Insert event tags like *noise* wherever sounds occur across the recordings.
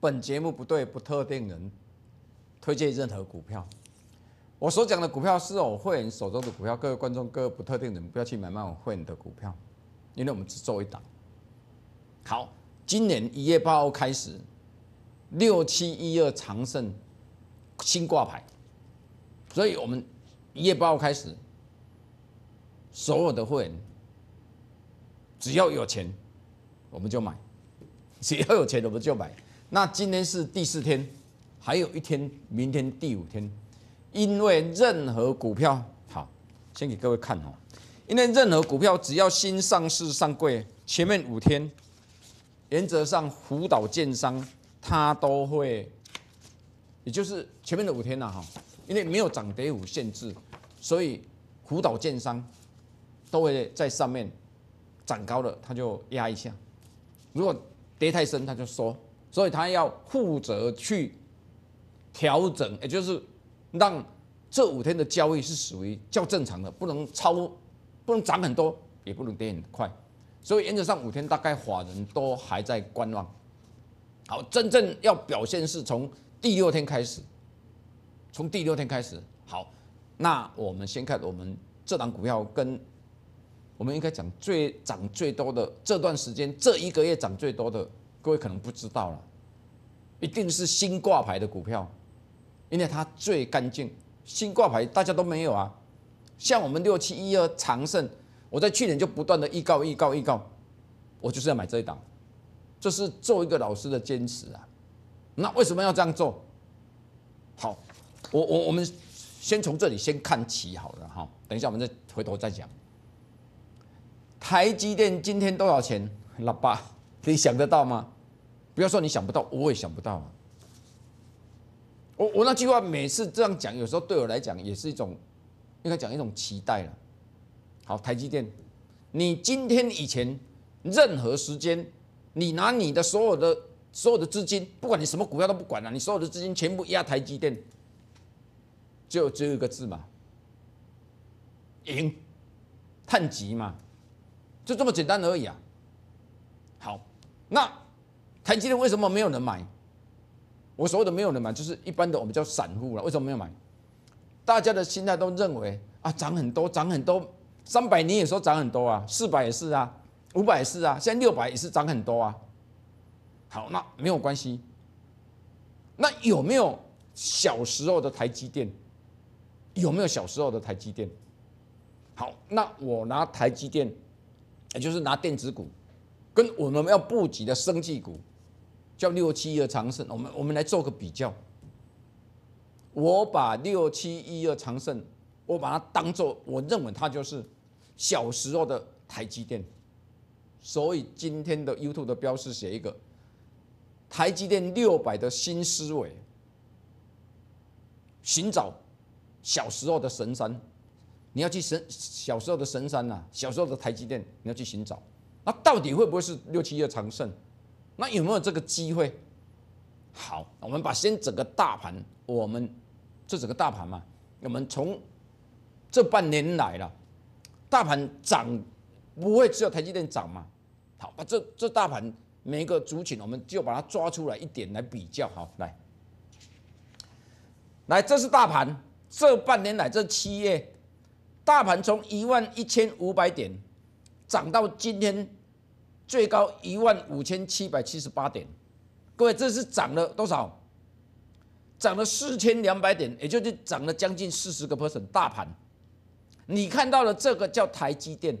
本节目不对不特定人推荐任何股票，我所讲的股票是我会员手中的股票，各位观众、各位不特定人不要去买卖我会员的股票，因为我们只做一档。好，今年一月八号开始，六七一二长盛新挂牌，所以我们一月八号开始，所有的会员只要有钱，我们就买，只要有钱我们就买。那今天是第四天，还有一天，明天第五天，因为任何股票，好，先给各位看哈，因为任何股票只要新上市上柜，前面五天，原则上福岛建商他都会，也就是前面的五天呐哈，因为没有涨跌五限制，所以福岛建商都会在上面涨高了，他就压一下，如果跌太深，他就缩。所以他要负责去调整，也就是让这五天的交易是属于较正常的，不能超，不能涨很多，也不能跌很快。所以原则上五天大概法人都还在观望。好，真正要表现是从第六天开始，从第六天开始。好，那我们先看我们这档股票跟我们应该讲最涨最多的这段时间，这一个月涨最多的。各位可能不知道了，一定是新挂牌的股票，因为它最干净。新挂牌大家都没有啊，像我们六七一二长盛，我在去年就不断的预告预告预告，我就是要买这一档，这是做一个老师的坚持啊。那为什么要这样做？好，我我我们先从这里先看齐好了哈，等一下我们再回头再讲。台积电今天多少钱？老爸，你想得到吗？不要说你想不到，我也想不到啊！我我那句话每次这样讲，有时候对我来讲也是一种应该讲一种期待了。好，台积电，你今天以前任何时间，你拿你的所有的所有的资金，不管你什么股票都不管了，你所有的资金全部压台积电，就只有一个字嘛，赢，太极嘛，就这么简单而已啊！好，那。台积电为什么没有人买？我所谓的没有人买，就是一般的我们叫散户了。为什么没有买？大家的心态都认为啊，涨很多，涨很多，三百你也说涨很多啊，四百也是啊，五百也是啊，现在六百也是涨很多啊。好，那没有关系。那有没有小时候的台积电？有没有小时候的台积电？好，那我拿台积电，也就是拿电子股，跟我们要布局的生技股。叫六七一二长盛，我们我们来做个比较。我把六七一二长盛，我把它当做我认为它就是小时候的台积电。所以今天的 YouTube 的标示写一个台积电六百的新思维，寻找小时候的神山。你要去神小时候的神山啊，小时候的台积电，你要去寻找。那到底会不会是六七一二长盛？那有没有这个机会？好，我们把先整个大盘，我们这整个大盘嘛，我们从这半年来了，大盘涨不会只有台积电涨嘛？好，把这这大盘每一个族群，我们就把它抓出来一点来比较，好来，来这是大盘，这半年来这七月，大盘从一万一千五百点涨到今天。最高一万五千七百七十八点，各位，这是涨了多少？涨了四千两百点，也就是涨了将近四十个 percent。大盘，你看到了这个叫台积电，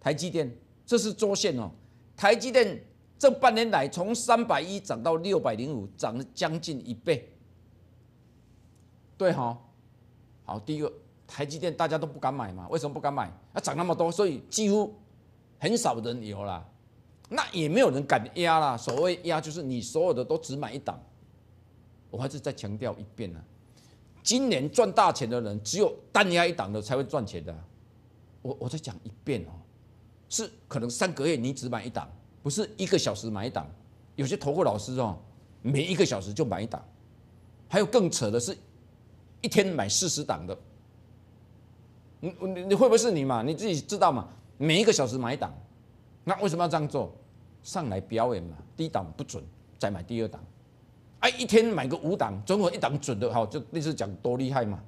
台积电这是周线哦。台积电这半年来从三百一涨到六百零五，涨了将近一倍。对哈，好，第一个台积电大家都不敢买嘛？为什么不敢买？它涨那么多，所以几乎很少人有啦。那也没有人敢压啦。所谓压，就是你所有的都只买一档。我还是再强调一遍啊，今年赚大钱的人只有单压一档的才会赚钱的。我我再讲一遍哦，是可能三个月你只买一档，不是一个小时买一档。有些投顾老师哦，每一个小时就买一档。还有更扯的是，一天买四十档的。你你你会不会是你嘛？你自己知道嘛？每一个小时买一档，那为什么要这样做？上来表演嘛，低档不准，再买第二档，哎，一天买个五档，总有一档准的，好，就那似讲多厉害嘛。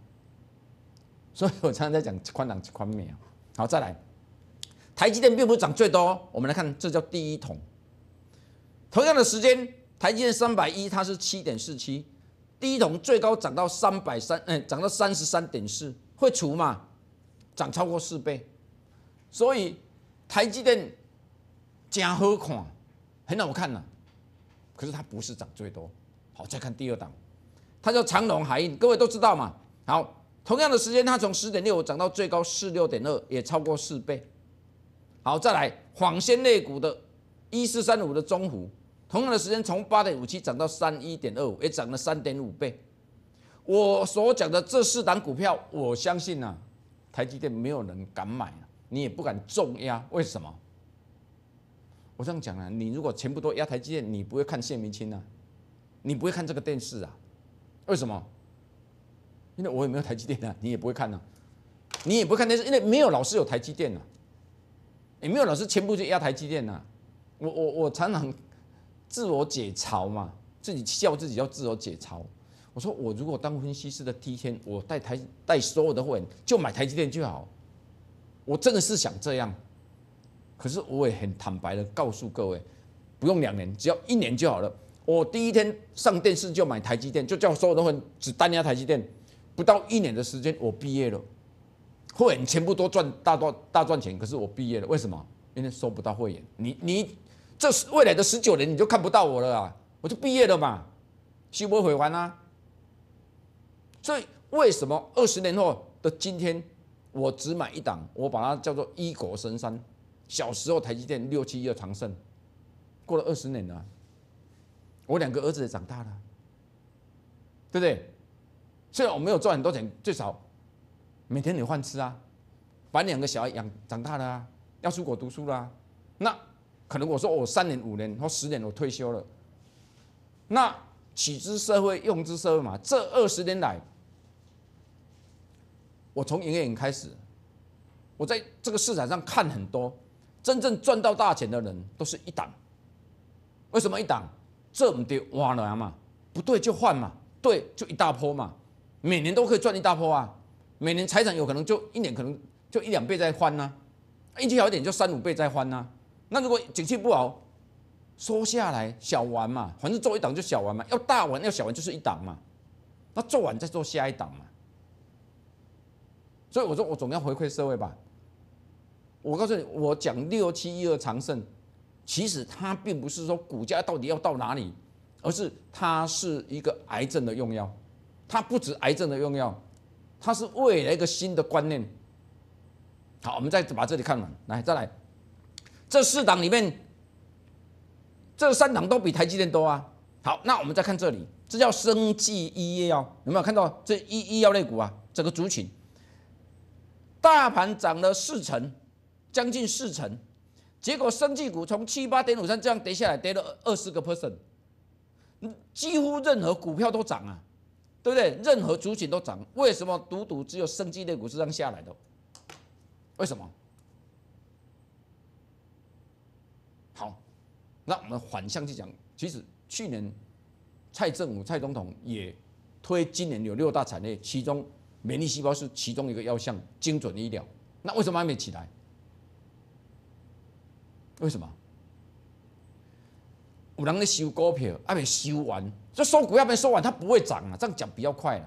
所以我常常在讲宽涨宽面好再来，台积电并不是涨最多，我们来看这叫第一桶。同样的时间，台积电三百一它是七点四七，第一桶最高涨到三百三，嗯，涨到三十三点四，会除嘛，涨超过四倍，所以台积电。加和看，很好看呐，可是它不是涨最多。好，再看第二档，它叫长隆海运，各位都知道嘛。好，同样的时间，它从十点六涨到最高四六点二，也超过四倍。好，再来纺仙类股的一四三五的中幅，同样的时间从八点五七涨到三一点二五，也涨了三点五倍。我所讲的这四档股票，我相信呢，台积电没有人敢买，你也不敢重压，为什么？我这样讲啊，你如果全部都压台积电，你不会看谢明清啊，你不会看这个电视啊？为什么？因为我也没有台积电啊，你也不会看啊，你也不看电视，因为没有老师有台积电啊，也没有老师全部就压台积电啊。我我我常常自我解嘲嘛，自己笑自己叫自我解嘲。我说我如果当分析师的第一天，我带台带所有的货员就买台积电就好，我真的是想这样。可是我也很坦白的告诉各位，不用两年，只要一年就好了。我第一天上电视就买台积电，就叫所有的人只单押台积电，不到一年的时间我毕业了。会员全部都赚大赚大赚钱，可是我毕业了，为什么？因为收不到会员，你你这是未来的十九年你就看不到我了啊！我就毕业了嘛，虚伪毁完啊！所以为什么二十年后的今天，我只买一档，我把它叫做一国深山。小时候，台积电六七一二长盛，过了二十年了，我两个儿子也长大了，对不对？虽然我没有赚很多钱，最少每天有饭吃啊，把两个小孩养长大了啊，要出国读书啦。那可能我说我三年五年或十年我退休了，那取之社会，用之社会嘛。这二十年来，我从营业员开始，我在这个市场上看很多。真正赚到大钱的人都是一档，为什么一档这不的玩了嘛？不对就换嘛，对就一大波嘛，每年都可以赚一大波啊！每年财产有可能就一年可能就一两倍再换呢，运气好一点就三五倍再换呢。那如果景气不好，缩下来小玩嘛，反正做一档就小玩嘛，要大玩要小玩就是一档嘛，那做完再做下一档嘛。所以我说，我总要回馈社会吧。我告诉你，我讲六七一二长盛，其实它并不是说股价到底要到哪里，而是它是一个癌症的用药，它不止癌症的用药，它是未来一个新的观念。好，我们再把这里看完，来再来，这四档里面，这三档都比台积电多啊。好，那我们再看这里，这叫生技医药，有没有看到这医医药类股啊？这个族群，大盘涨了四成。将近四成，结果生技股从七八点五三这样跌下来，跌了二十个 percent，几乎任何股票都涨啊，对不对？任何族群都涨，为什么独独只有生技类股是这样下来的？为什么？好，那我们反向去讲，其实去年蔡政府、蔡总统也推今年有六大产业，其中免疫细胞是其中一个要项，精准医疗，那为什么还没起来？为什么？有人在收股票，还没收完。这收股票还没收完，它不会涨啊。这样讲比较快啦。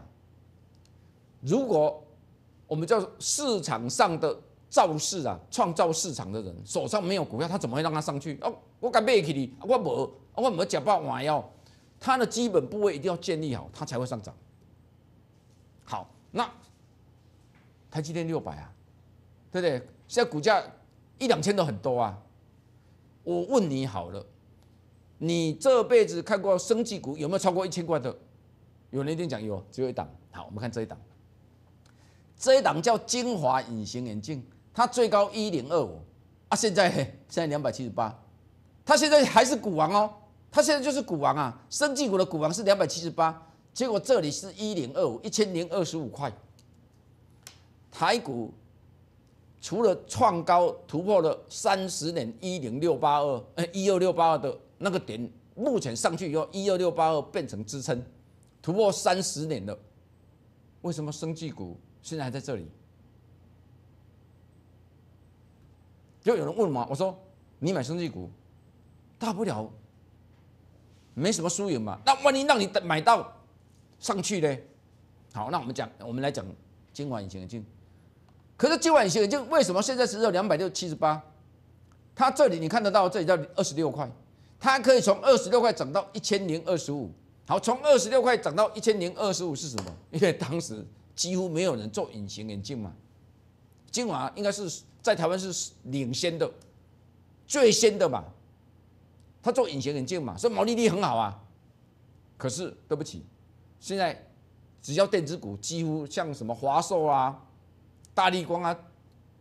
如果我们叫市场上的造势啊，创造市场的人手上没有股票，他怎么会让它上去？哦，我敢卖给你，我无，我唔会假包玩哦。它的基本部位一定要建立好，它才会上涨。好，那台积电六百啊，对不对？现在股价一两千都很多啊。我问你好了，你这辈子看过生技股有没有超过一千块的？有人一定讲有，只有一档好，我们看这一档，这一档叫精华隐形眼镜，它最高一零二五啊，现在 *laughs* 现在两百七十八，它现在还是股王哦，它现在就是股王啊，生技股的股王是两百七十八，结果这里是一零二五一千零二十五块，台股。除了创高突破了三十年一零六八二，呃一二六八二的那个点，目前上去以后一二六八二变成支撑，突破三十年了，为什么生技股现在还在这里？就有人问嘛，我说你买生技股，大不了没什么输赢嘛，那万一让你买到上去呢？好，那我们讲，我们来讲今晚引擎的进。可是今晚行，就为什么现在只有两百六七十八？它这里你看得到，这里叫二十六块，它可以从二十六块涨到一千零二十五。好，从二十六块涨到一千零二十五是什么？因为当时几乎没有人做隐形眼镜嘛，今晚应该是在台湾是领先的、最先的嘛。它做隐形眼镜嘛，所以毛利率很好啊。可是对不起，现在只要电子股几乎像什么华硕啊。大丽光啊，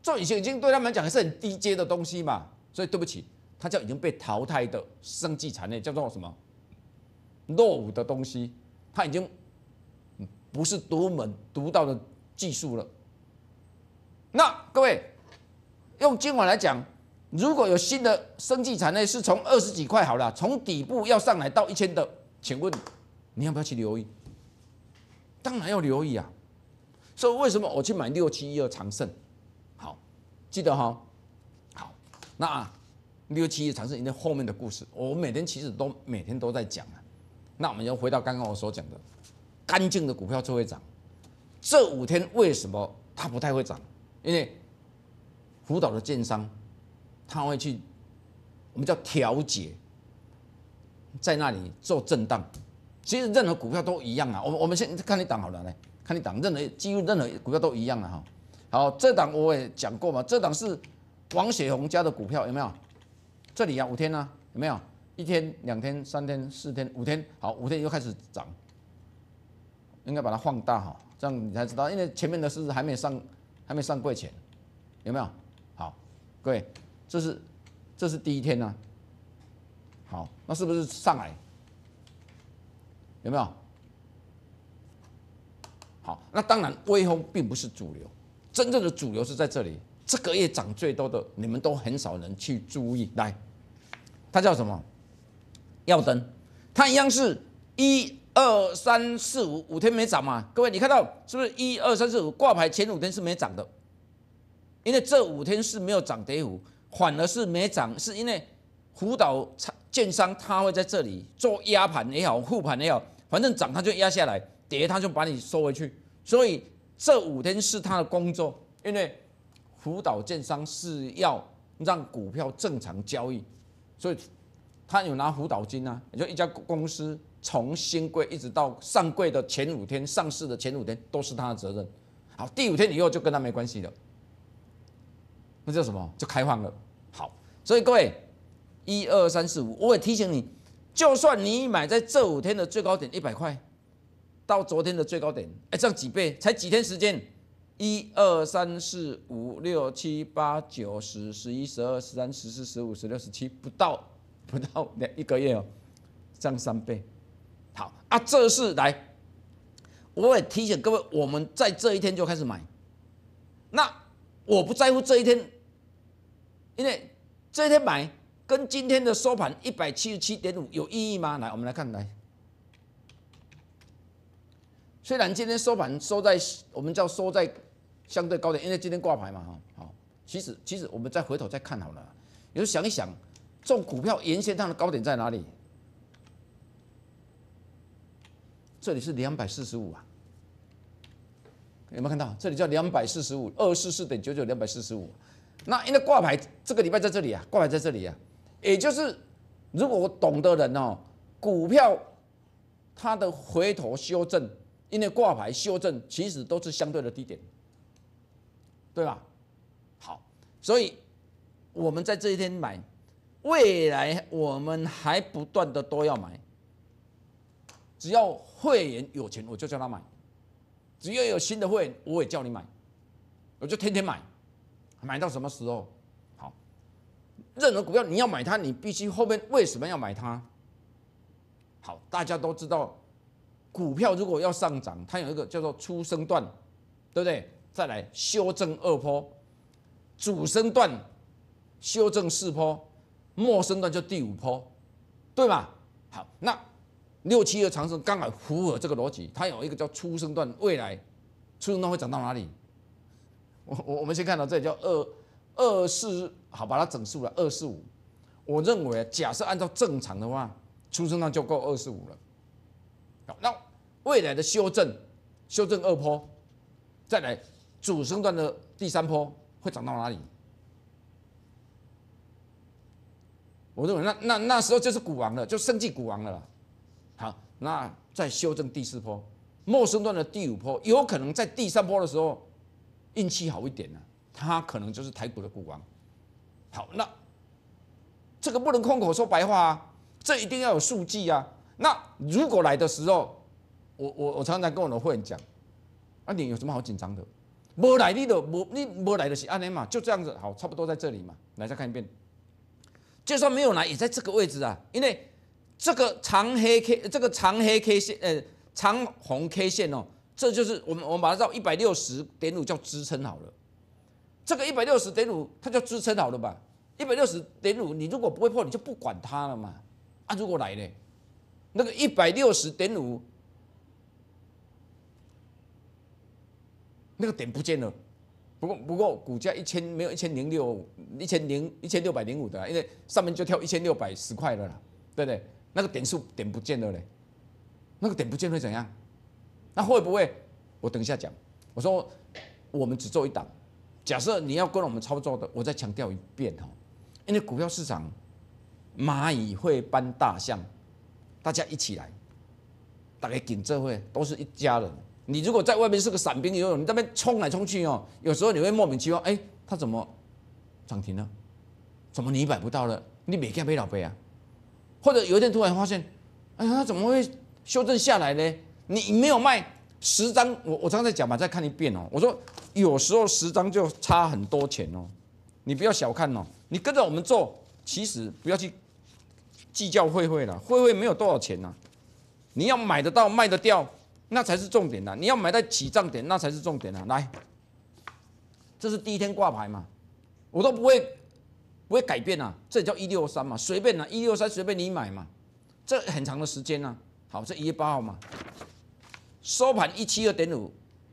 这已经已经对他们讲，是很低阶的东西嘛，所以对不起，它叫已经被淘汰的生技产业，叫做什么落伍的东西，它已经不是独门独到的技术了。那各位用今晚来讲，如果有新的生技产业是从二十几块好了，从底部要上来到一千的，请问你要不要去留意？当然要留意啊。所以为什么我去买六七一二长盛？好，记得哈。好，那六七一长盛，那后面的故事，我每天其实都每天都在讲啊。那我们要回到刚刚我所讲的，干净的股票就会涨。这五天为什么它不太会涨？因为辅导的建商，他会去，我们叫调节，在那里做震荡。其实任何股票都一样啊。我我们先看你档好了来。看你档，任何进入任何股票都一样的哈，好，这档我也讲过嘛，这档是王雪红家的股票有没有？这里啊五天啊有没有？一天两天三天四天五天好五天又开始涨，应该把它放大哈，这样你才知道，因为前面的是还没上还没上柜前，有没有？好，各位这是这是第一天呢，好，那是不是上来？有没有？好，那当然微风并不是主流，真正的主流是在这里。这个月涨最多的，你们都很少人去注意。来，它叫什么？耀灯，它一样是一二三四五五天没涨嘛？各位，你看到是不是一二三四五挂牌前五天是没涨的？因为这五天是没有涨跌幅，反而是没涨，是因为辅导建商他会在这里做压盘也好，护盘也好，反正涨它就压下来。跌他就把你收回去，所以这五天是他的工作，因为辅导建商是要让股票正常交易，所以他有拿辅导金啊，也就一家公司从新贵一直到上柜的前五天，上市的前五天都是他的责任。好，第五天以后就跟他没关系了，那叫什么？就开放了。好，所以各位，一二三四五，我也提醒你，就算你买在这五天的最高点一百块。到昨天的最高点，哎，涨几倍？才几天时间？一二三四五六七八九十十一十二十三十四十五十六十七，不到 *laughs* 不到两一个月哦，涨三倍。好啊，这是来，我也提醒各位，我们在这一天就开始买。那我不在乎这一天，因为这一天买跟今天的收盘一百七十七点五有意义吗？来，我们来看来。虽然今天收盘收在我们叫收在相对高点，因为今天挂牌嘛，哈，好，其实其实我们再回头再看好了，有时候想一想，这种股票原先它的高点在哪里？这里是两百四十五啊，有没有看到？这里叫两百四十五，二四四点九九，两百四十五。那因为挂牌这个礼拜在这里啊，挂牌在这里啊，也就是如果我懂的人哦，股票它的回头修正。因为挂牌修正其实都是相对的低点，对吧？好，所以我们在这一天买，未来我们还不断的都要买。只要会员有钱，我就叫他买；只要有新的会员，我也叫你买，我就天天买，买到什么时候？好，任何股票你要买它，你必须后面为什么要买它？好，大家都知道。股票如果要上涨，它有一个叫做初升段，对不对？再来修正二坡，主升段，修正四坡，末升段就第五坡，对吧？好，那六七二长生刚好符合这个逻辑。它有一个叫初升段，未来初升段会涨到哪里？我我我们先看到这里叫二二四，好，把它整数了二四五。我认为假设按照正常的话，初生段就够二十五了。好，那。未来的修正、修正二坡，再来主升段的第三坡会涨到哪里？我认为那那那时候就是股王了，就升级股王了。好，那再修正第四坡，末升段的第五坡，有可能在第三坡的时候运气好一点呢，他可能就是台股的股王。好，那这个不能空口说白话啊，这一定要有数据啊。那如果来的时候。我我我常常跟我的会员讲，啊，你有什么好紧张的？没来都没你没来的是安尼嘛，就这样子，好，差不多在这里嘛，来再看一遍。就算没有来，也在这个位置啊，因为这个长黑 K，这个长黑 K 线，呃，长红 K 线哦，这就是我们我们把它叫一百六十点五叫支撑好了。这个一百六十点五，它叫支撑好了吧？一百六十点五，你如果不会破，你就不管它了嘛。啊，如果来呢，那个一百六十点五。那个点不见了，不过不过股价一千没有一千零六一千零一千六百零五的，因为上面就跳一千六百十块了啦，对不对？那个点数点不见了嘞，那个点不见会怎样？那会不会？我等一下讲。我说我们只做一档，假设你要跟我们操作的，我再强调一遍哦，因为股票市场蚂蚁会搬大象，大家一起来，大家景这会都是一家人。你如果在外面是个散兵，游泳，你那边冲来冲去哦，有时候你会莫名其妙，哎，他怎么涨停了？怎么你买不到了？你每天背老背啊？或者有一天突然发现，哎呀，他怎么会修正下来呢？你没有卖十张，我我刚才讲嘛，再看一遍哦。我说有时候十张就差很多钱哦，你不要小看哦。你跟着我们做，其实不要去计较会会了，会会没有多少钱呐。你要买得到，卖得掉。那才是重点呐，你要买在起涨点，那才是重点呐，来，这是第一天挂牌嘛，我都不会不会改变呐，这叫一六三嘛，随便呐，一六三随便你买嘛，这很长的时间呐。好，这一月八号嘛，收盘一七二点五，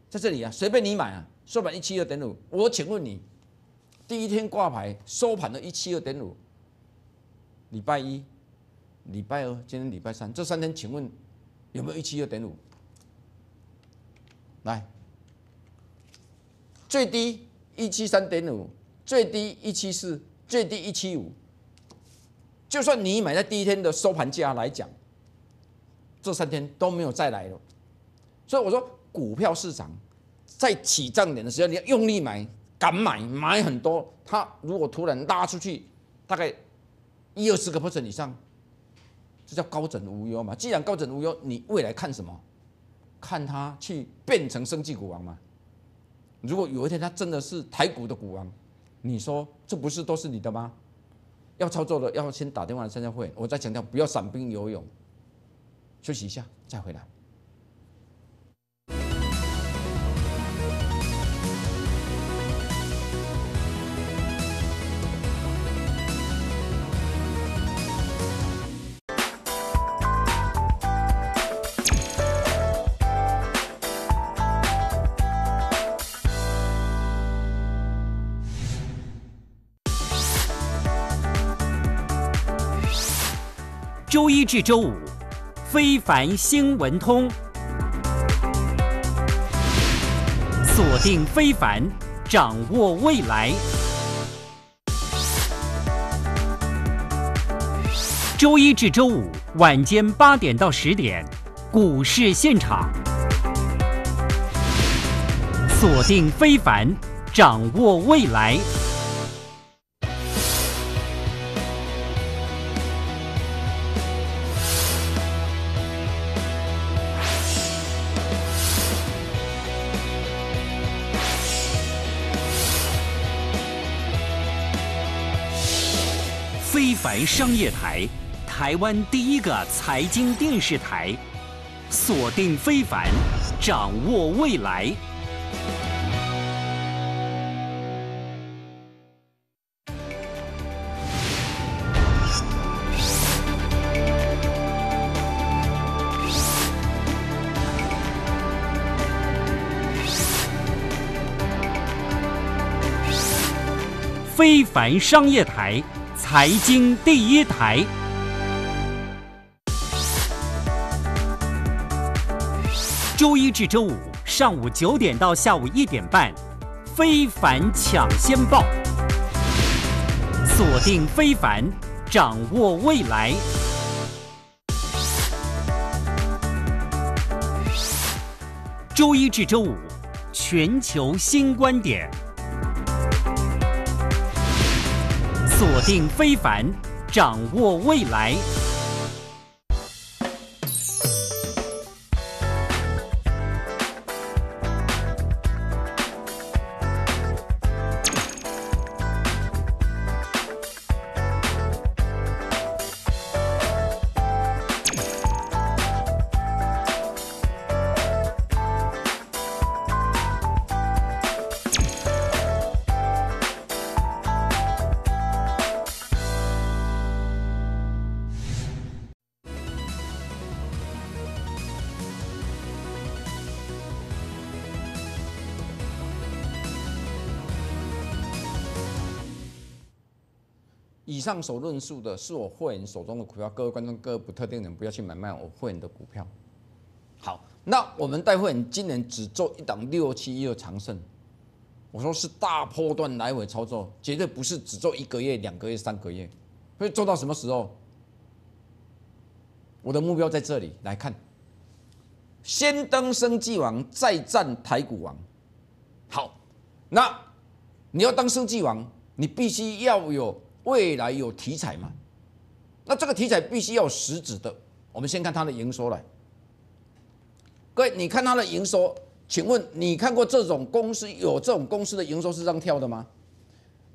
在这里啊，随便你买啊，收盘一七二点五。我请问你，第一天挂牌收盘的一七二点五，礼拜一、礼拜二、今天礼拜三，这三天请问有没有一七二点五？来，最低一七三点五，最低一七四，最低一七五。就算你买在第一天的收盘价来讲，这三天都没有再来了。所以我说，股票市场在起涨点的时候，你要用力买，敢买，买很多。它如果突然拉出去大概一二十个 percent 以上，这叫高枕无忧嘛？既然高枕无忧，你未来看什么？看他去变成生计股王吗？如果有一天他真的是台股的股王，你说这不是都是你的吗？要操作的要先打电话参加会我再强调不要散兵游泳，休息一下再回来。周一至周五，非凡新闻通，锁定非凡，掌握未来。周一至周五晚间八点到十点，股市现场，锁定非凡，掌握未来。非凡商业台，台湾第一个财经电视台，锁定非凡，掌握未来。非凡商业台。财经第一台，周一至周五上午九点到下午一点半，非凡抢先报，锁定非凡，掌握未来。周一至周五，全球新观点。锁定非凡，掌握未来。以上所论述的是我会员手中的股票，各位观众，各位不特定人不要去买卖我会员的股票。好，那我们戴会仁今年只做一档六七一二长盛，我说是大波段来回操作，绝对不是只做一个月、两个月、三个月，会做到什么时候？我的目标在这里来看，先登生计王，再战台股王。好，那你要当生计王，你必须要有。未来有题材嘛？那这个题材必须要实质的。我们先看它的营收来。各位，你看它的营收，请问你看过这种公司有这种公司的营收是这样跳的吗？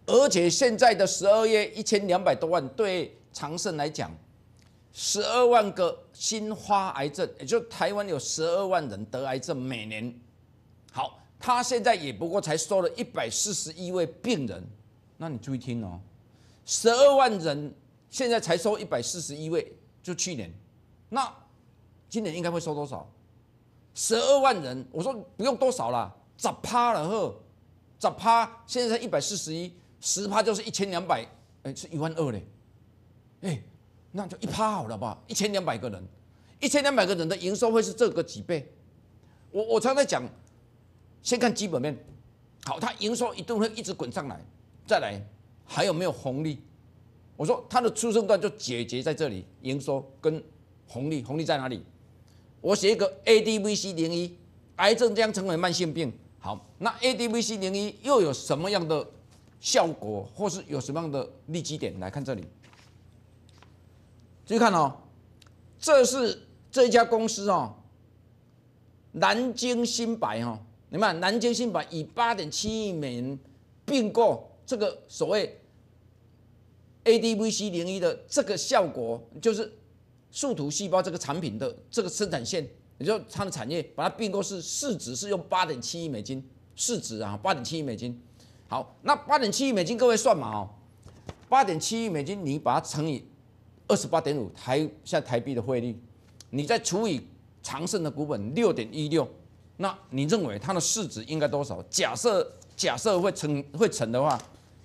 而且现在的十二月一千两百多万，对长盛来讲，十二万个新发癌症，也就台湾有十二万人得癌症每年。好，他现在也不过才收了一百四十一位病人。那你注意听哦。十二万人现在才收一百四十一位，就去年，那今年应该会收多少？十二万人，我说不用多少啦，涨趴了呵，涨趴，现在才一百四十一，十趴就是一千两百，哎，是一万二嘞，哎，那就一趴好了吧，一千两百个人，一千两百个人的营收会是这个几倍？我我常在讲，先看基本面，好，它营收一定会一直滚上来，再来。还有没有红利？我说它的出生段就解决在这里，营收跟红利，红利在哪里？我写一个 ADV C 零一，癌症将成为慢性病。好，那 ADV C 零一又有什么样的效果，或是有什么样的利基点？来看这里，注意看哦，这是这家公司哦，南京新百哦，你看南京新百以八点七亿美元并购。这个所谓 A D V C 零一的这个效果，就是树突细胞这个产品的这个生产线，也就它的产业把它并购是市值是用八点七亿美金市值啊，八点七亿美金。好，那八点七亿美金各位算嘛哦，八点七亿美金你把它乘以二十八点五台现在台币的汇率，你再除以长盛的股本六点一六，那你认为它的市值应该多少？假设假设会成会成的话。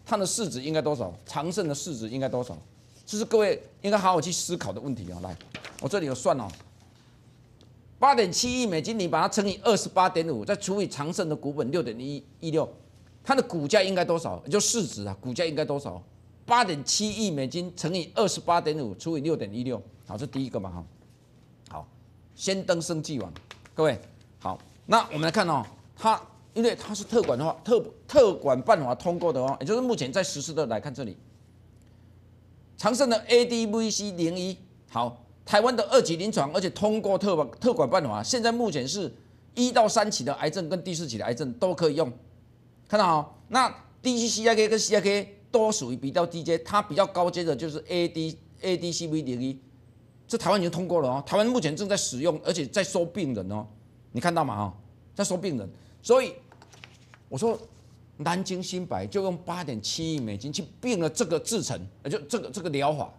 它的市值应该多少？长盛的市值应该多少？这是各位应该好好去思考的问题啊！来，我这里有算哦，八点七亿美金，你把它乘以二十八点五，再除以长盛的股本六点一一六，它的股价应该多少？也就市值啊，股价应该多少？八点七亿美金乘以二十八点五除以六点一六，好，这第一个嘛哈。好，先登生技网，各位好，那我们来看哦，它。因为它是特管的话，特特管办法通过的话，也就是目前在实施的来看这里，长盛的 A D V C 零一好，台湾的二级临床，而且通过特管特管办法，现在目前是一到三期的癌症跟第四期的癌症都可以用，看到好，那 D C C I K 跟 C I K 都属于比较低阶，它比较高阶的就是 A D A D C V 零一，这台湾已经通过了哦，台湾目前正在使用，而且在收病人哦，你看到吗？哦，在收病人。所以我说，南京新百就用八点七亿美金去并了这个制程，就这个这个疗法，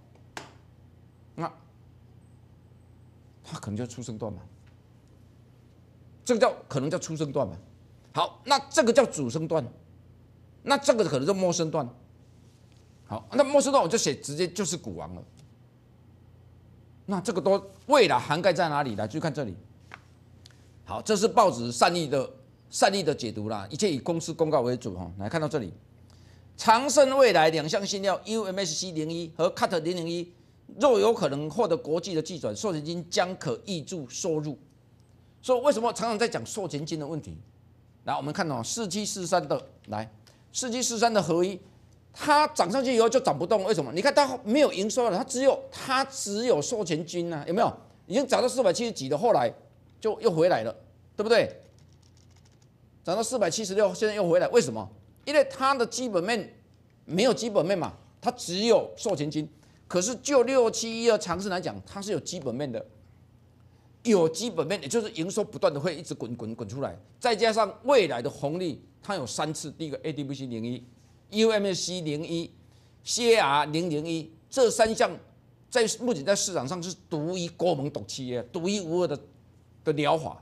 那他可能叫出生段嘛？这个叫可能叫出生段嘛？好，那这个叫主生段，那这个可能叫末生段。好，那末生段我就写直接就是股王了。那这个都未来涵盖在哪里来？就看这里。好，这是报纸善意的。善意的解读啦，一切以公司公告为主哈。来看到这里，长盛未来两项新料 U M S C 零一和 Cut 零零一，若有可能获得国际的记转授权金，将可挹注收入。所以为什么常常在讲授权金的问题？来，我们看到四七四三的来四七四三的合一，它涨上去以后就涨不动，为什么？你看它没有营收了，它只有它只有授权金啊，有没有？已经涨到四百七十几的，后来就又回来了，对不对？涨到四百七十六，现在又回来，为什么？因为它的基本面没有基本面嘛，它只有售前金。可是就六七一二强势来讲，它是有基本面的，有基本面，也就是营收不断的会一直滚滚滚出来，再加上未来的红利，它有三次：第一个 ADBC 零一、U M C 零一、C A R 零零一，这三项在目前在市场上是独一国门独企耶，独一无二的的疗法。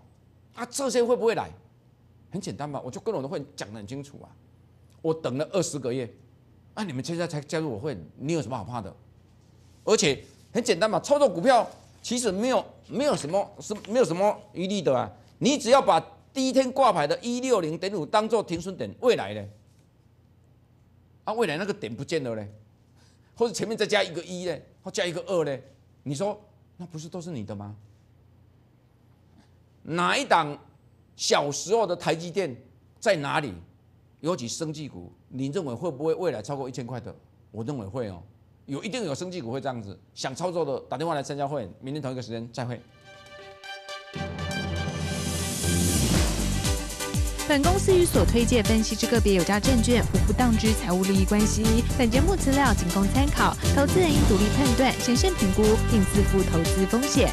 啊，这些会不会来？很简单吧，我就跟我的会讲的很清楚啊，我等了二十个月，那你们现在才加入我会，你有什么好怕的？而且很简单嘛，操作股票其实没有没有什么是没有什么余地的啊，你只要把第一天挂牌的一六零点五当做停损点，未来呢，啊未来那个点不见了嘞，或者前面再加一个一嘞，或加一个二嘞，你说那不是都是你的吗？哪一档？小时候的台积电在哪里？尤其生技股，你认为会不会未来超过一千块的？我认为会哦，有一定有生技股会这样子。想操作的打电话来参加会，明天同一个时间再会。本公司与所推介分析之个别有价证券无不当之财务利益关系，本节目资料仅供参考，投资人应独立判断、审慎评估并自负投资风险。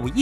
五一。